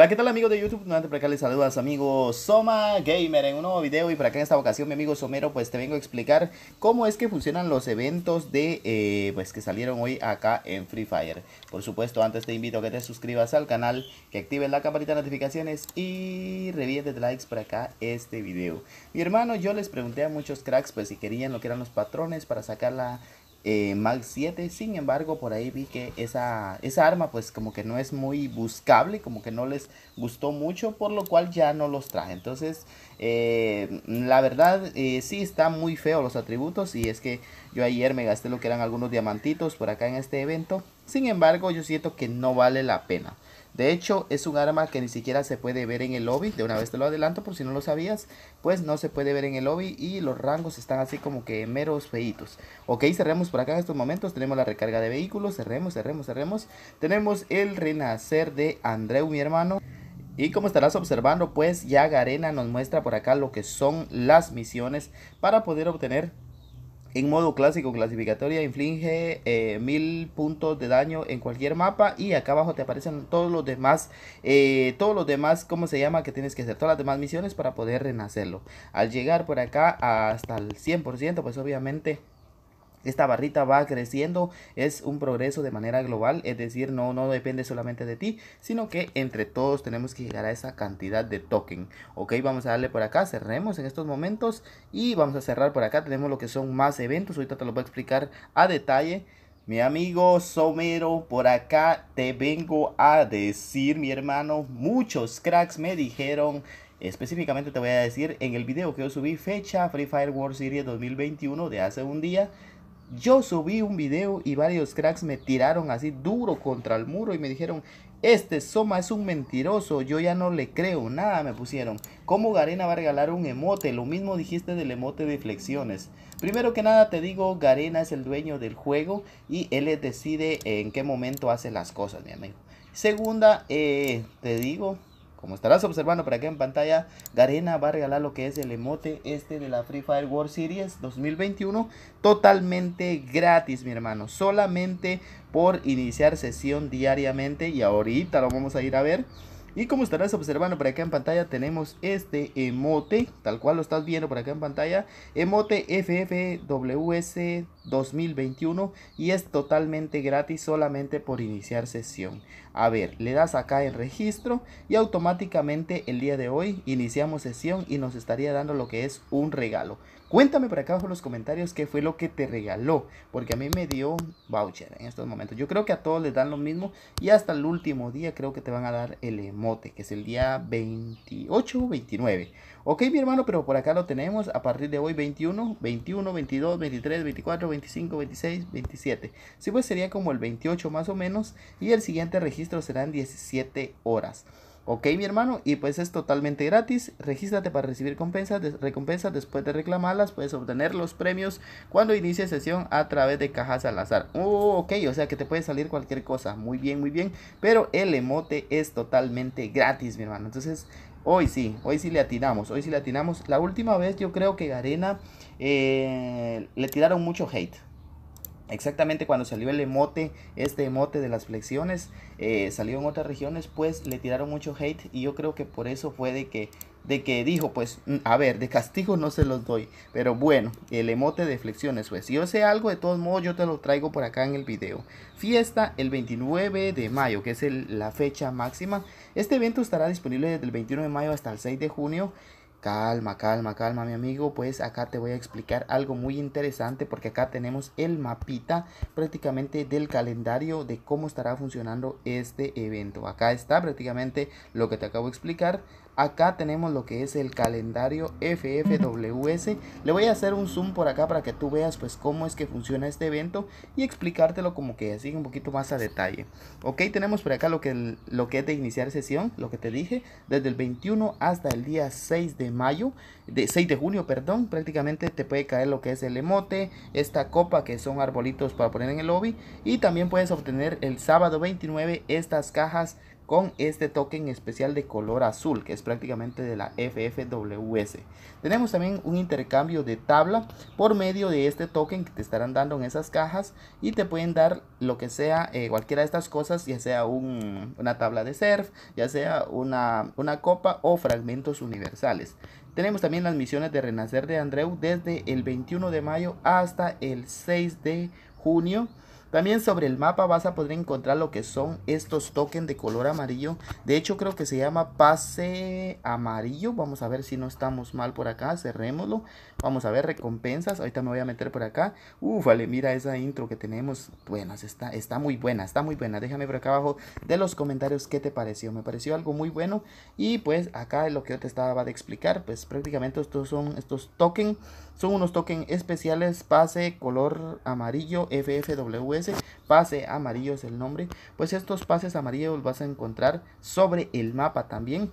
Hola, ¿qué tal amigos de YouTube? Nuevamente para acá les saludas amigo Soma Gamer en un nuevo video y para acá en esta ocasión mi amigo Somero pues te vengo a explicar cómo es que funcionan los eventos de eh, pues que salieron hoy acá en Free Fire. Por supuesto antes te invito a que te suscribas al canal, que actives la campanita de notificaciones y revientes de likes para acá este video. Mi hermano yo les pregunté a muchos cracks pues si querían lo que eran los patrones para sacar la eh, Mag 7. Sin embargo, por ahí vi que esa, esa arma pues como que no es muy buscable, como que no les gustó mucho, por lo cual ya no los traje. Entonces, eh, la verdad eh, sí está muy feo los atributos y es que yo ayer me gasté lo que eran algunos diamantitos por acá en este evento. Sin embargo, yo siento que no vale la pena. De hecho, es un arma que ni siquiera se puede ver en el lobby. De una vez te lo adelanto por si no lo sabías. Pues no se puede ver en el lobby y los rangos están así como que meros feitos. Ok, cerremos por acá en estos momentos. Tenemos la recarga de vehículos. Cerremos, cerremos, cerremos. Tenemos el renacer de Andreu, mi hermano. Y como estarás observando, pues ya Garena nos muestra por acá lo que son las misiones para poder obtener en modo clásico clasificatoria inflige eh, mil puntos de daño en cualquier mapa y acá abajo te aparecen todos los demás eh, todos los demás cómo se llama que tienes que hacer todas las demás misiones para poder renacerlo al llegar por acá hasta el 100% pues obviamente esta barrita va creciendo, es un progreso de manera global, es decir, no, no depende solamente de ti, sino que entre todos tenemos que llegar a esa cantidad de token. Ok, vamos a darle por acá, cerremos en estos momentos y vamos a cerrar por acá, tenemos lo que son más eventos, ahorita te los voy a explicar a detalle. Mi amigo Somero, por acá te vengo a decir, mi hermano, muchos cracks me dijeron Específicamente te voy a decir en el video que yo subí fecha Free Fire World Series 2021 de hace un día. Yo subí un video y varios cracks me tiraron así duro contra el muro y me dijeron, este Soma es un mentiroso, yo ya no le creo, nada me pusieron. ¿Cómo Garena va a regalar un emote? Lo mismo dijiste del emote de flexiones. Primero que nada te digo, Garena es el dueño del juego y él decide en qué momento hace las cosas, mi amigo. Segunda, eh, te digo, como estarás observando por aquí en pantalla, Garena va a regalar lo que es el emote este de la Free Fire World Series 2021 totalmente gratis, mi hermano. Solamente por iniciar sesión diariamente y ahorita lo vamos a ir a ver. Y como estarás observando por acá en pantalla tenemos este emote, tal cual lo estás viendo por acá en pantalla, emote FFWS 2021 y es totalmente gratis solamente por iniciar sesión. A ver, le das acá en registro y automáticamente el día de hoy iniciamos sesión y nos estaría dando lo que es un regalo. Cuéntame por acá abajo en los comentarios qué fue lo que te regaló, porque a mí me dio voucher en estos momentos. Yo creo que a todos les dan lo mismo y hasta el último día creo que te van a dar el emote, que es el día 28 29. Ok, mi hermano, pero por acá lo tenemos a partir de hoy 21, 21, 22, 23, 24, 25, 26, 27. Sí, pues sería como el 28 más o menos. Y el siguiente registro serán 17 horas. Ok, mi hermano, y pues es totalmente gratis. Regístrate para recibir compensas, recompensas después de reclamarlas. Puedes obtener los premios cuando inicie sesión a través de cajas al azar. Oh, ok, o sea que te puede salir cualquier cosa. Muy bien, muy bien. Pero el emote es totalmente gratis, mi hermano. Entonces, hoy sí, hoy sí le atinamos. Hoy sí le atinamos. La última vez yo creo que Garena eh, le tiraron mucho hate. Exactamente cuando salió el emote, este emote de las flexiones, eh, salió en otras regiones, pues le tiraron mucho hate y yo creo que por eso fue de que, de que dijo, pues, mm, a ver, de castigo no se los doy, pero bueno, el emote de flexiones, pues, si yo sé algo, de todos modos, yo te lo traigo por acá en el video. Fiesta el 29 de mayo, que es la fecha máxima. Este evento estará disponible desde el 21 de mayo hasta el 6 de junio Calma, calma, calma mi amigo, pues acá te voy a explicar algo muy interesante porque acá tenemos el mapita prácticamente del calendario de cómo estará funcionando este evento. Acá está prácticamente lo que te acabo de explicar. Acá tenemos lo que es el calendario FFWS. Le voy a hacer un zoom por acá para que tú veas pues cómo es que funciona este evento y explicártelo como que así un poquito más a detalle. Ok, tenemos por acá lo que, lo que es de iniciar sesión, lo que te dije, desde el 21 hasta el día 6 de mayo, de 6 de junio, perdón, prácticamente te puede caer lo que es el emote, esta copa que son arbolitos para poner en el lobby y también puedes obtener el sábado 29 estas cajas con este token especial de color azul que es prácticamente de la FFWS. Tenemos también un intercambio de tabla por medio de este token que te estarán dando en esas cajas y te pueden dar lo que sea, eh, cualquiera de estas cosas, ya sea una tabla de surf, ya sea una, una copa o fragmentos universales. Tenemos también las misiones de Renacer de Andreu desde el 21 de mayo hasta el 6 de junio. También sobre el mapa vas a poder encontrar lo que son estos tokens de color amarillo. De hecho creo que se llama pase amarillo. Vamos a ver si no estamos mal por acá. Cerrémoslo. Vamos a ver recompensas. Ahorita me voy a meter por acá. Uf, vale, mira esa intro que tenemos. Buenas, está, está muy buena, está muy buena. Déjame por acá abajo de los comentarios qué te pareció. Me pareció algo muy bueno. Y pues acá lo que yo te estaba de explicar. Pues prácticamente estos son estos tokens. Son unos tokens especiales. Pase color amarillo ffw pase amarillo es el nombre, pues estos pases amarillos los vas a encontrar sobre el mapa también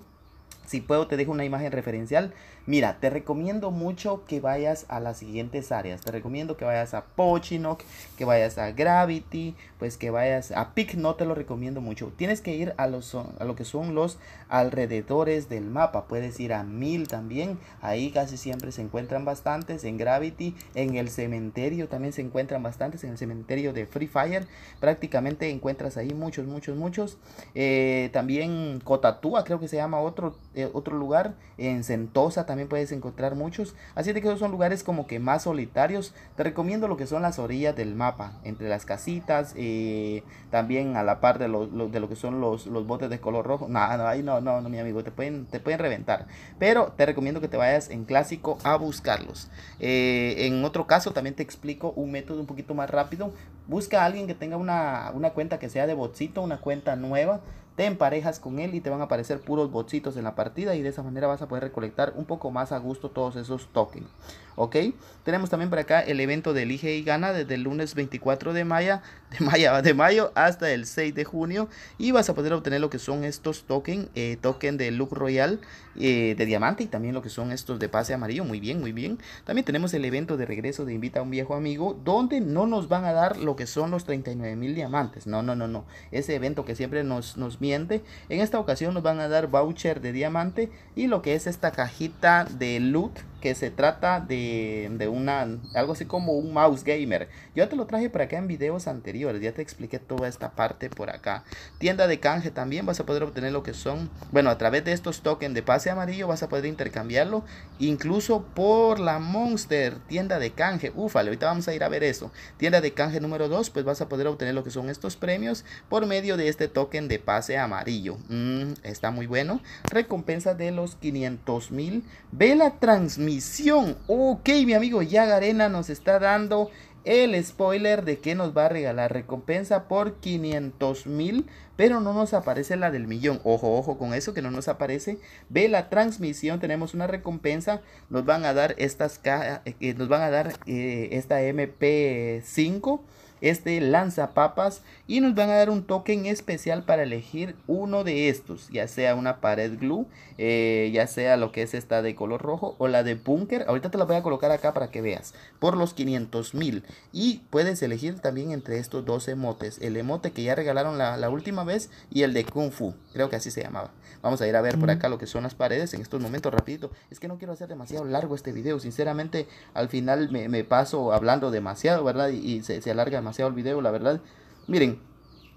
si puedo, te dejo una imagen referencial. Mira, te recomiendo mucho que vayas a las siguientes áreas. Te recomiendo que vayas a Pochinok, que vayas a Gravity, pues que vayas a Pic, no te lo recomiendo mucho. Tienes que ir a, los, a lo que son los alrededores del mapa. Puedes ir a Mil también. Ahí casi siempre se encuentran bastantes. En Gravity, en el cementerio también se encuentran bastantes. En el cementerio de Free Fire prácticamente encuentras ahí muchos, muchos, muchos. Eh, también Cotatúa, creo que se llama otro eh, otro lugar. En Sentosa también puedes encontrar muchos. Así de que esos son lugares como que más solitarios. Te recomiendo lo que son las orillas del mapa, entre las casitas, y eh, también a la par de lo, de lo que son los, botes de color rojo. No, no, ahí no, no, no, mi amigo, te pueden, te pueden reventar. Pero te recomiendo que te vayas en clásico a buscarlos. Eh, en otro caso también te explico un método un poquito más rápido Busca a alguien que tenga una, cuenta que sea de botcito, una cuenta nueva. Te emparejas con él y te van a aparecer puros botsitos en la partida y de esa manera vas a poder recolectar un poco más a gusto todos esos tokens. ¿Ok? Tenemos también por acá el evento de Elige y Gana desde el lunes 24 de mayo, de mayo, de mayo hasta el 6 de junio y vas a poder obtener lo que son estos tokens, eh, token de Look Royal eh, de diamante y también lo que son estos de pase amarillo. Muy bien, muy bien. También tenemos el evento de regreso de Invita a un viejo amigo donde no nos van a dar lo que son los 39 mil diamantes. No, no, no, no. Ese evento que siempre nos, nos miente. En esta ocasión nos van a dar voucher de diamante y lo que es esta cajita de loot que se trata de, una algo así como un mouse gamer. Yo te lo traje para acá en videos anteriores, ya te expliqué toda esta parte por acá. Tienda de canje también vas a poder obtener lo que son, bueno, a través de estos tokens de pase amarillo vas a poder intercambiarlo incluso por la Monster tienda de canje. Ufale, ahorita vamos a ir a ver eso. Tienda de canje número 2, pues vas a poder obtener lo que son estos premios por medio de este token de pase amarillo. Mm, está muy bueno. Recompensa de los 500 mil. vela la misión. Ok, mi amigo ya nos está dando el spoiler de que nos va a regalar recompensa por 500 mil, pero no nos aparece la del millón. Ojo, ojo con eso que no nos aparece. Ve la transmisión, tenemos una recompensa. Nos van a dar estas cajas. Eh, nos van a dar eh, esta MP5 este lanza papas y nos van a dar un token especial para elegir uno de estos, ya sea una pared glue, eh, ya sea lo que es esta de color rojo o la de bunker, ahorita te la voy a colocar acá para que veas, por los 500 mil y puedes elegir también entre estos dos emotes, el emote que ya regalaron la, última vez y el de kung fu, creo que así se llamaba, vamos a ir a ver por acá lo que son las paredes en estos momentos rapidito, es que no quiero hacer demasiado largo este video, sinceramente al final me, paso hablando demasiado, ¿verdad? Y, se, se alarga el video, la verdad. Miren,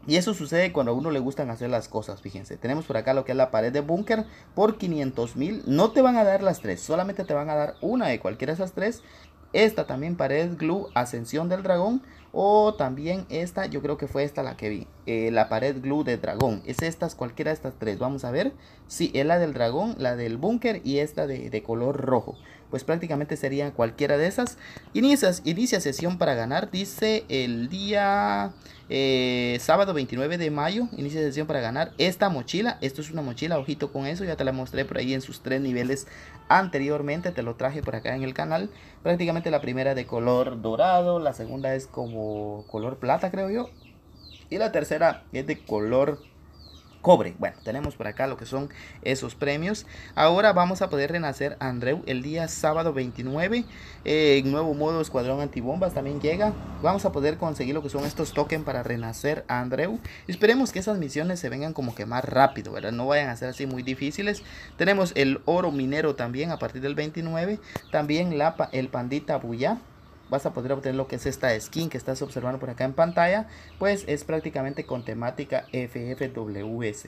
y eso sucede cuando a uno le gustan hacer las cosas, fíjense. Tenemos por acá lo que es la pared de búnker por 500 mil. No te van a dar las tres, solamente te van a dar una de cualquiera de esas tres. Esta también pared glue ascensión del dragón. O también esta, yo creo que fue esta la que vi. Eh, la pared glue de dragón. Es estas, cualquiera de estas tres. Vamos a ver. si es la del dragón, la del búnker y esta de, de color rojo pues prácticamente serían cualquiera de esas. Inicia, sesión para ganar, dice el día eh, sábado 29 de mayo, inicia sesión para ganar esta mochila. Esto es una mochila, ojito con eso, ya te la mostré por ahí en sus tres niveles anteriormente, te lo traje por acá en el canal. Prácticamente la primera de color dorado, la segunda es como color plata creo yo. Y la tercera es de color cobre. Bueno, tenemos por acá lo que son esos premios. Ahora vamos a poder renacer a Andreu el día sábado 29. Eh, en nuevo modo escuadrón antibombas también llega. Vamos a poder conseguir lo que son estos tokens para renacer a Andreu. Esperemos que esas misiones se vengan como que más rápido, ¿verdad? No vayan a ser así muy difíciles. Tenemos el oro minero también a partir del 29. También la, el pandita buya vas a poder obtener lo que es esta skin que estás observando por acá en pantalla, pues es prácticamente con temática FFWS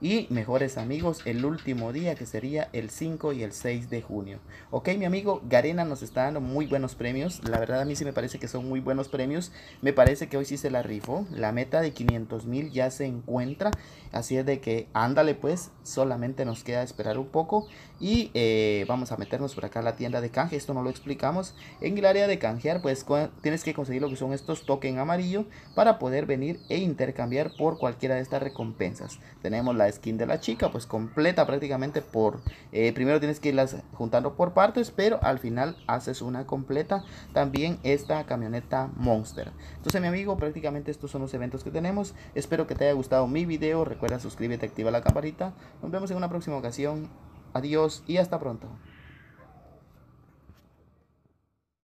y mejores amigos el último día que sería el 5 y el 6 de junio. Ok, mi amigo Garena nos está dando muy buenos premios. La verdad a mí sí me parece que son muy buenos premios. Me parece que hoy sí se la rifó. La meta de 500 mil ya se encuentra. Así es de que ándale pues. Solamente nos queda esperar un poco. Y eh, vamos a meternos por acá a la tienda de canje. Esto no lo explicamos. En el área de canjear pues tienes que conseguir lo que son estos token amarillo. Para poder venir e intercambiar por cualquiera de estas recompensas. Tenemos la skin de la chica, pues completa prácticamente por... Eh, primero tienes que irlas juntando por partes, pero al final haces una completa. También esta camioneta Monster. Entonces mi amigo, prácticamente estos son los eventos que tenemos. Espero que te haya gustado mi video. Recuerda suscríbete, activa la campanita. Nos vemos en una próxima ocasión. Adiós y hasta pronto.